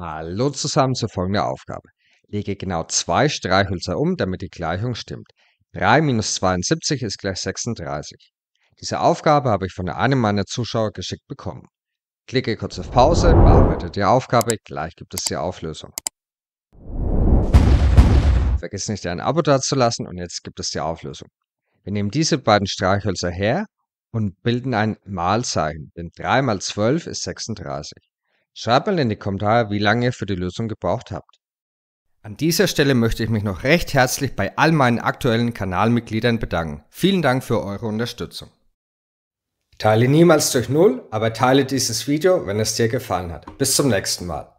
Hallo zusammen zur folgenden Aufgabe. Lege genau zwei Streichhölzer um, damit die Gleichung stimmt. 3 minus 72 ist gleich 36. Diese Aufgabe habe ich von einem meiner Zuschauer geschickt bekommen. Klicke kurz auf Pause, bearbeite die Aufgabe, gleich gibt es die Auflösung. Vergiss nicht, ein Abo dazulassen und jetzt gibt es die Auflösung. Wir nehmen diese beiden Streichhölzer her und bilden ein Malzeichen, denn 3 mal 12 ist 36. Schreibt mal in die Kommentare, wie lange ihr für die Lösung gebraucht habt. An dieser Stelle möchte ich mich noch recht herzlich bei all meinen aktuellen Kanalmitgliedern bedanken. Vielen Dank für eure Unterstützung. Teile niemals durch Null, aber teile dieses Video, wenn es dir gefallen hat. Bis zum nächsten Mal.